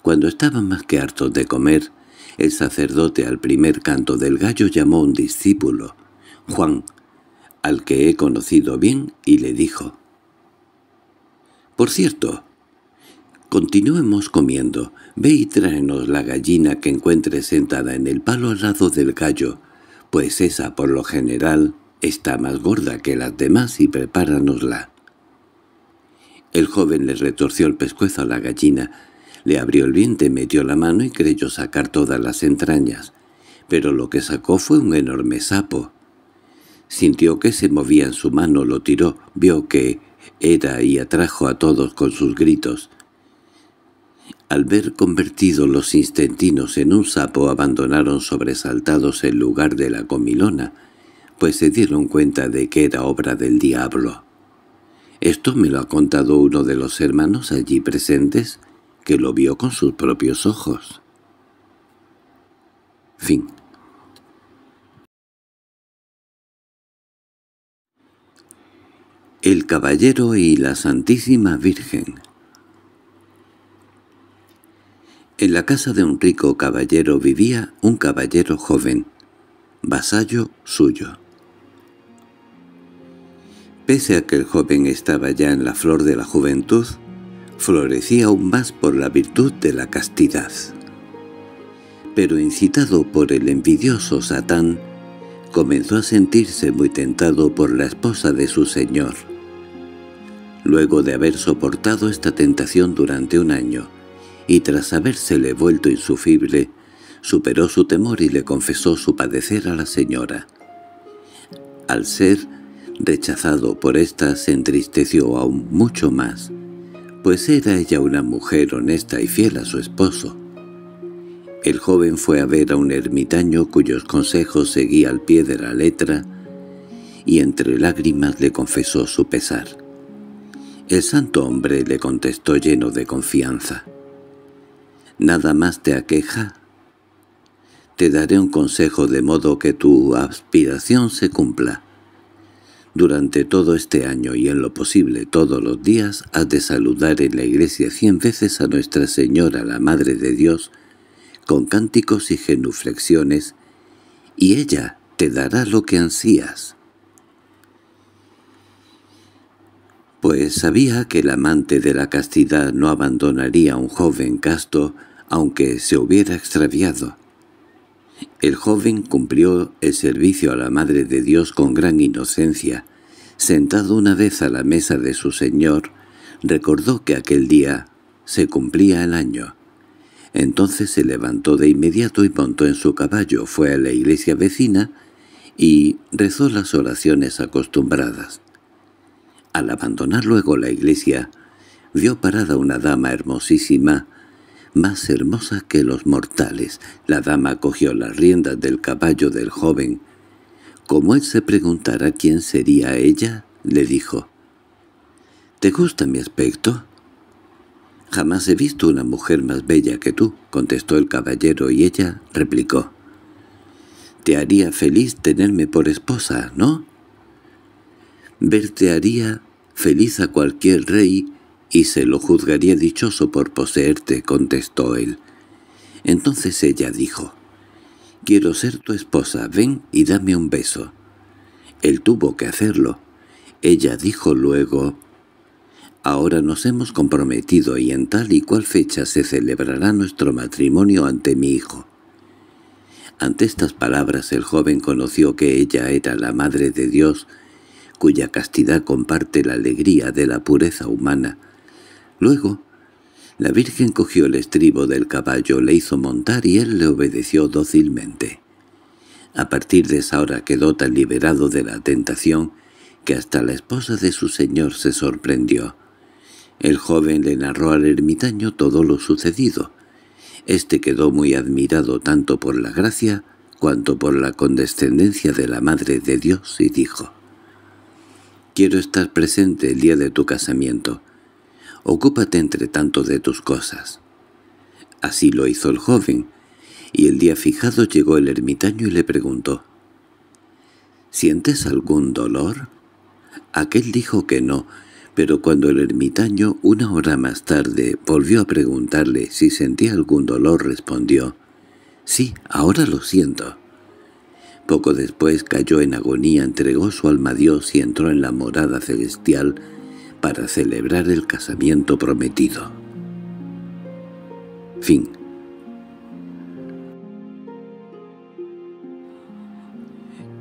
Cuando estaban más que hartos de comer, el sacerdote al primer canto del gallo llamó a un discípulo, Juan, al que he conocido bien, y le dijo, «Por cierto, Continuemos comiendo. Ve y tráenos la gallina que encuentres sentada en el palo al lado del gallo, pues esa por lo general está más gorda que las demás y prepáranosla. El joven le retorció el pescuezo a la gallina, le abrió el vientre, metió la mano y creyó sacar todas las entrañas, pero lo que sacó fue un enorme sapo. Sintió que se movía en su mano, lo tiró, vio que era y atrajo a todos con sus gritos. Al ver convertidos los instentinos en un sapo abandonaron sobresaltados el lugar de la comilona, pues se dieron cuenta de que era obra del diablo. Esto me lo ha contado uno de los hermanos allí presentes, que lo vio con sus propios ojos. Fin. El Caballero y la Santísima Virgen En la casa de un rico caballero vivía un caballero joven, vasallo suyo. Pese a que el joven estaba ya en la flor de la juventud, florecía aún más por la virtud de la castidad. Pero incitado por el envidioso Satán, comenzó a sentirse muy tentado por la esposa de su señor. Luego de haber soportado esta tentación durante un año, y tras habérsele vuelto insufrible, superó su temor y le confesó su padecer a la señora. Al ser rechazado por ésta se entristeció aún mucho más, pues era ella una mujer honesta y fiel a su esposo. El joven fue a ver a un ermitaño cuyos consejos seguía al pie de la letra y entre lágrimas le confesó su pesar. El santo hombre le contestó lleno de confianza. ¿Nada más te aqueja? Te daré un consejo de modo que tu aspiración se cumpla. Durante todo este año y en lo posible todos los días has de saludar en la iglesia cien veces a Nuestra Señora la Madre de Dios con cánticos y genuflexiones, y ella te dará lo que ansías. pues sabía que el amante de la castidad no abandonaría a un joven casto aunque se hubiera extraviado. El joven cumplió el servicio a la Madre de Dios con gran inocencia. Sentado una vez a la mesa de su Señor, recordó que aquel día se cumplía el año. Entonces se levantó de inmediato y montó en su caballo, fue a la iglesia vecina y rezó las oraciones acostumbradas. Al abandonar luego la iglesia, vio parada una dama hermosísima, más hermosa que los mortales. La dama cogió las riendas del caballo del joven. Como él se preguntara quién sería ella, le dijo, —¿Te gusta mi aspecto? —Jamás he visto una mujer más bella que tú —contestó el caballero y ella replicó. —Te haría feliz tenerme por esposa, ¿no? «Verte haría feliz a cualquier rey y se lo juzgaría dichoso por poseerte, contestó él. Entonces ella dijo, «Quiero ser tu esposa, ven y dame un beso». Él tuvo que hacerlo. Ella dijo luego, «Ahora nos hemos comprometido y en tal y cual fecha se celebrará nuestro matrimonio ante mi hijo». Ante estas palabras el joven conoció que ella era la Madre de Dios, cuya castidad comparte la alegría de la pureza humana. Luego, la Virgen cogió el estribo del caballo, le hizo montar y él le obedeció dócilmente. A partir de esa hora quedó tan liberado de la tentación que hasta la esposa de su señor se sorprendió. El joven le narró al ermitaño todo lo sucedido. Este quedó muy admirado tanto por la gracia cuanto por la condescendencia de la Madre de Dios y dijo... Quiero estar presente el día de tu casamiento. Ocúpate entre tanto de tus cosas. Así lo hizo el joven, y el día fijado llegó el ermitaño y le preguntó, ¿Sientes algún dolor? Aquel dijo que no, pero cuando el ermitaño, una hora más tarde, volvió a preguntarle si sentía algún dolor, respondió, «Sí, ahora lo siento». Poco después cayó en agonía, entregó su alma a Dios y entró en la morada celestial para celebrar el casamiento prometido. Fin.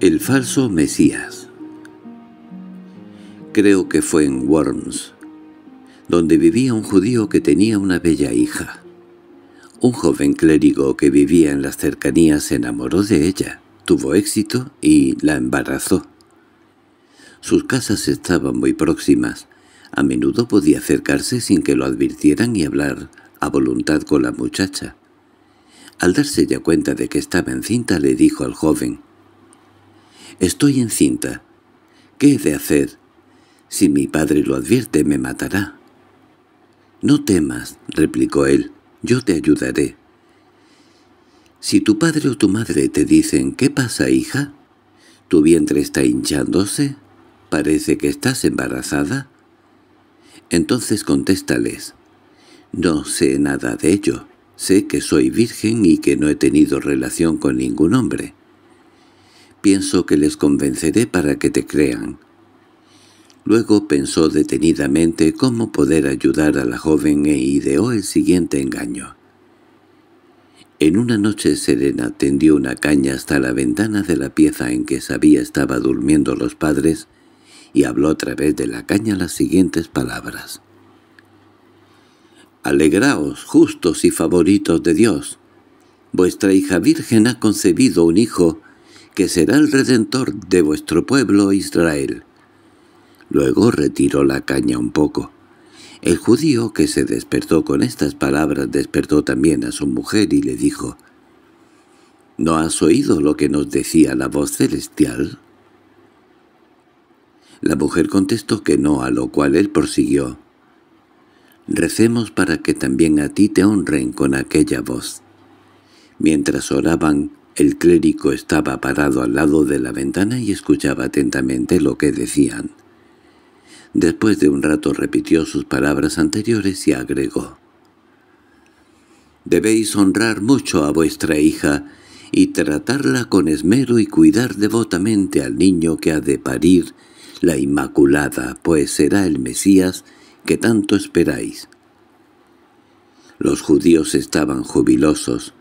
El falso Mesías Creo que fue en Worms, donde vivía un judío que tenía una bella hija. Un joven clérigo que vivía en las cercanías se enamoró de ella Tuvo éxito y la embarazó. Sus casas estaban muy próximas. A menudo podía acercarse sin que lo advirtieran y hablar a voluntad con la muchacha. Al darse ya cuenta de que estaba encinta, le dijo al joven, «Estoy encinta. ¿Qué he de hacer? Si mi padre lo advierte, me matará». «No temas», replicó él, «yo te ayudaré». Si tu padre o tu madre te dicen «¿Qué pasa, hija? ¿Tu vientre está hinchándose? ¿Parece que estás embarazada?» Entonces contéstales «No sé nada de ello. Sé que soy virgen y que no he tenido relación con ningún hombre. Pienso que les convenceré para que te crean». Luego pensó detenidamente cómo poder ayudar a la joven e ideó el siguiente engaño. En una noche serena tendió una caña hasta la ventana de la pieza en que sabía estaba durmiendo los padres y habló a través de la caña las siguientes palabras. «Alegraos, justos y favoritos de Dios. Vuestra hija virgen ha concebido un hijo que será el redentor de vuestro pueblo Israel». Luego retiró la caña un poco. El judío que se despertó con estas palabras despertó también a su mujer y le dijo, ¿No has oído lo que nos decía la voz celestial? La mujer contestó que no, a lo cual él prosiguió. Recemos para que también a ti te honren con aquella voz. Mientras oraban, el clérigo estaba parado al lado de la ventana y escuchaba atentamente lo que decían. Después de un rato repitió sus palabras anteriores y agregó. «Debéis honrar mucho a vuestra hija y tratarla con esmero y cuidar devotamente al niño que ha de parir la Inmaculada, pues será el Mesías que tanto esperáis». Los judíos estaban jubilosos,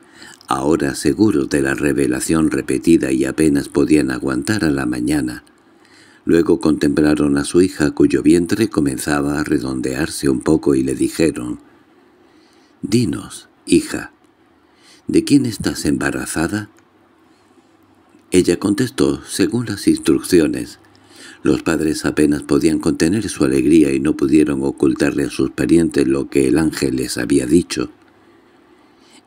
ahora seguros de la revelación repetida y apenas podían aguantar a la mañana. Luego contemplaron a su hija cuyo vientre comenzaba a redondearse un poco y le dijeron, «Dinos, hija, ¿de quién estás embarazada?» Ella contestó según las instrucciones. Los padres apenas podían contener su alegría y no pudieron ocultarle a sus parientes lo que el ángel les había dicho.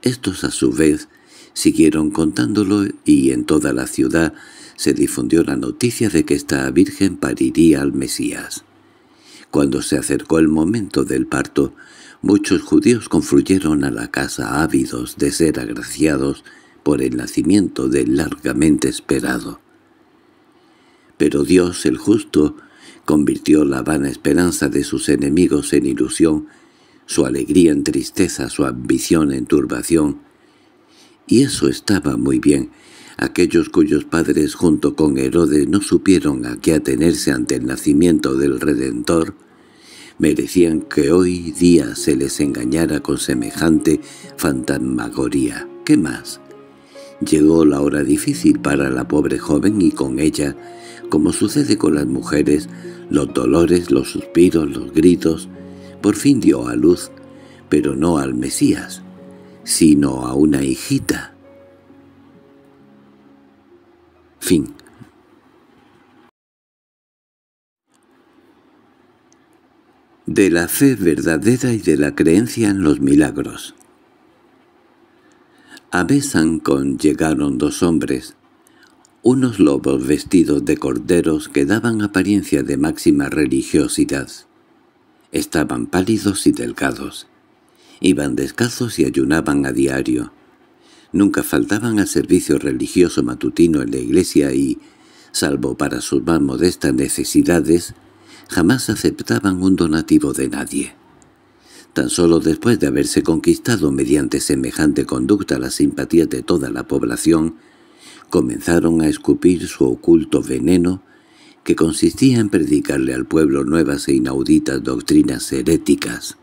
Estos a su vez siguieron contándolo y en toda la ciudad se difundió la noticia de que esta virgen pariría al Mesías. Cuando se acercó el momento del parto, muchos judíos confluyeron a la casa ávidos de ser agraciados por el nacimiento del largamente esperado. Pero Dios el justo convirtió la vana esperanza de sus enemigos en ilusión, su alegría en tristeza, su ambición en turbación, y eso estaba muy bien, Aquellos cuyos padres junto con Herodes no supieron a qué atenerse ante el nacimiento del Redentor, merecían que hoy día se les engañara con semejante fantasmagoría. ¿Qué más? Llegó la hora difícil para la pobre joven y con ella, como sucede con las mujeres, los dolores, los suspiros, los gritos, por fin dio a luz, pero no al Mesías, sino a una hijita Fin. De la fe verdadera y de la creencia en los milagros. A Besancón llegaron dos hombres, unos lobos vestidos de corderos que daban apariencia de máxima religiosidad. Estaban pálidos y delgados. Iban descalzos y ayunaban a diario nunca faltaban al servicio religioso matutino en la iglesia y, salvo para sus más modestas necesidades, jamás aceptaban un donativo de nadie. Tan solo después de haberse conquistado mediante semejante conducta la simpatía de toda la población, comenzaron a escupir su oculto veneno, que consistía en predicarle al pueblo nuevas e inauditas doctrinas heréticas.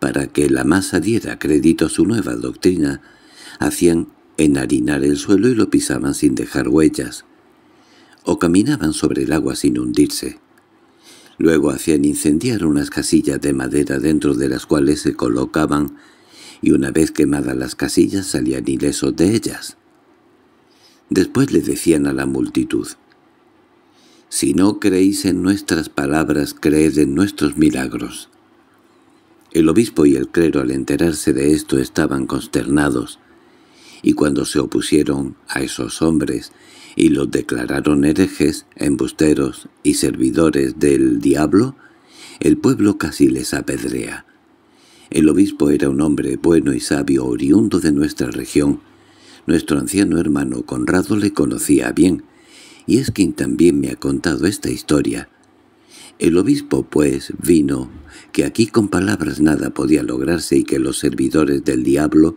Para que la masa diera crédito a su nueva doctrina, hacían enharinar el suelo y lo pisaban sin dejar huellas, o caminaban sobre el agua sin hundirse. Luego hacían incendiar unas casillas de madera dentro de las cuales se colocaban, y una vez quemadas las casillas salían ilesos de ellas. Después le decían a la multitud, «Si no creéis en nuestras palabras, creed en nuestros milagros». El obispo y el clero al enterarse de esto estaban consternados, y cuando se opusieron a esos hombres y los declararon herejes, embusteros y servidores del diablo, el pueblo casi les apedrea. El obispo era un hombre bueno y sabio oriundo de nuestra región. Nuestro anciano hermano Conrado le conocía bien, y es quien también me ha contado esta historia. El obispo, pues, vino, que aquí con palabras nada podía lograrse y que los servidores del diablo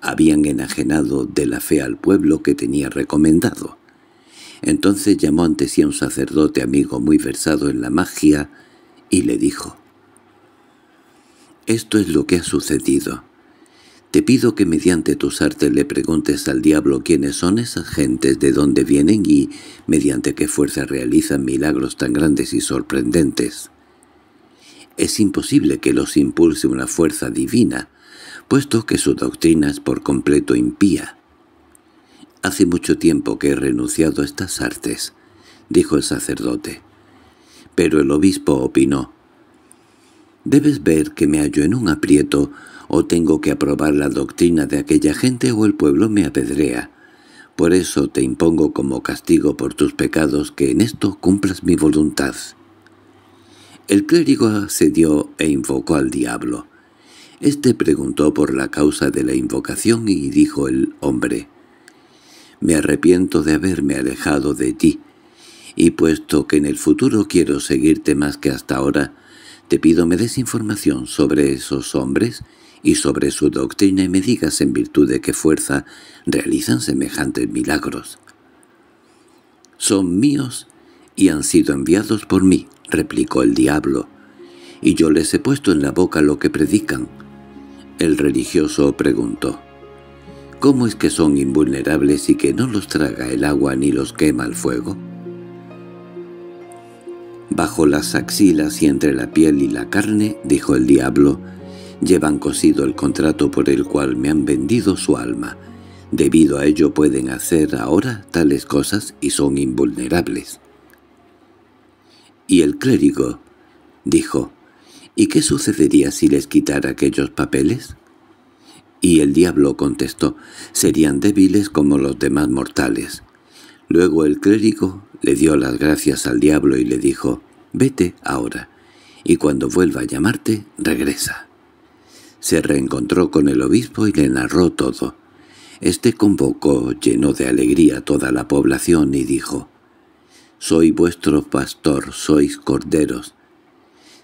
habían enajenado de la fe al pueblo que tenía recomendado. Entonces llamó ante sí a un sacerdote amigo muy versado en la magia y le dijo, «Esto es lo que ha sucedido. Te pido que mediante tus artes le preguntes al diablo quiénes son esas gentes, de dónde vienen y mediante qué fuerza realizan milagros tan grandes y sorprendentes. Es imposible que los impulse una fuerza divina, puesto que su doctrina es por completo impía. Hace mucho tiempo que he renunciado a estas artes, dijo el sacerdote. Pero el obispo opinó, Debes ver que me hallo en un aprieto, o tengo que aprobar la doctrina de aquella gente o el pueblo me apedrea. Por eso te impongo como castigo por tus pecados que en esto cumplas mi voluntad». El clérigo accedió e invocó al diablo. Este preguntó por la causa de la invocación y dijo el hombre, «Me arrepiento de haberme alejado de ti, y puesto que en el futuro quiero seguirte más que hasta ahora, te pido me des información sobre esos hombres y sobre su doctrina y me digas en virtud de qué fuerza realizan semejantes milagros. Son míos y han sido enviados por mí, replicó el diablo, y yo les he puesto en la boca lo que predican. El religioso preguntó, ¿Cómo es que son invulnerables y que no los traga el agua ni los quema el fuego? Bajo las axilas y entre la piel y la carne, dijo el diablo, llevan cosido el contrato por el cual me han vendido su alma. Debido a ello pueden hacer ahora tales cosas y son invulnerables. Y el clérigo dijo, ¿y qué sucedería si les quitara aquellos papeles? Y el diablo contestó, serían débiles como los demás mortales. Luego el clérigo le dio las gracias al diablo y le dijo, «Vete ahora, y cuando vuelva a llamarte, regresa». Se reencontró con el obispo y le narró todo. Este convocó, llenó de alegría toda la población y dijo, «Soy vuestro pastor, sois corderos».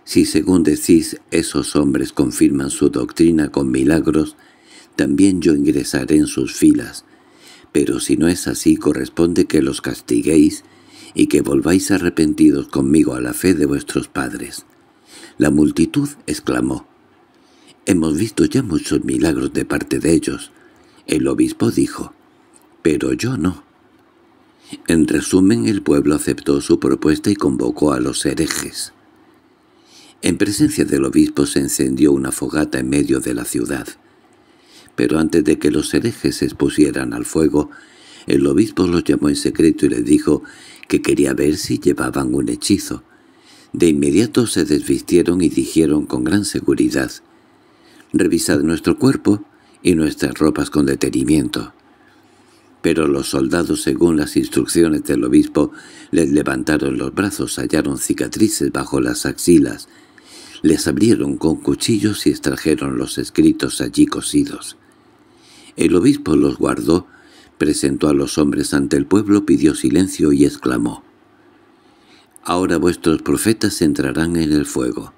Si según decís esos hombres confirman su doctrina con milagros, también yo ingresaré en sus filas. Pero si no es así, corresponde que los castiguéis y que volváis arrepentidos conmigo a la fe de vuestros padres. La multitud exclamó, «Hemos visto ya muchos milagros de parte de ellos». El obispo dijo, «Pero yo no». En resumen, el pueblo aceptó su propuesta y convocó a los herejes. En presencia del obispo se encendió una fogata en medio de la ciudad. Pero antes de que los herejes se expusieran al fuego, el obispo los llamó en secreto y les dijo que quería ver si llevaban un hechizo. De inmediato se desvistieron y dijeron con gran seguridad, «Revisad nuestro cuerpo y nuestras ropas con detenimiento». Pero los soldados, según las instrucciones del obispo, les levantaron los brazos, hallaron cicatrices bajo las axilas, les abrieron con cuchillos y extrajeron los escritos allí cosidos. El obispo los guardó presentó a los hombres ante el pueblo, pidió silencio y exclamó, «Ahora vuestros profetas entrarán en el fuego.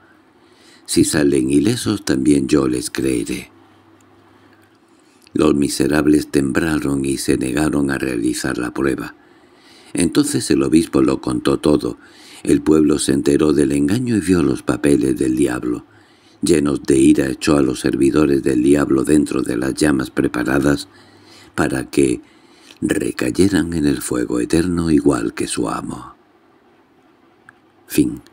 Si salen ilesos también yo les creeré». Los miserables tembraron y se negaron a realizar la prueba. Entonces el obispo lo contó todo. El pueblo se enteró del engaño y vio los papeles del diablo. Llenos de ira echó a los servidores del diablo dentro de las llamas preparadas para que recayeran en el fuego eterno igual que su amo. Fin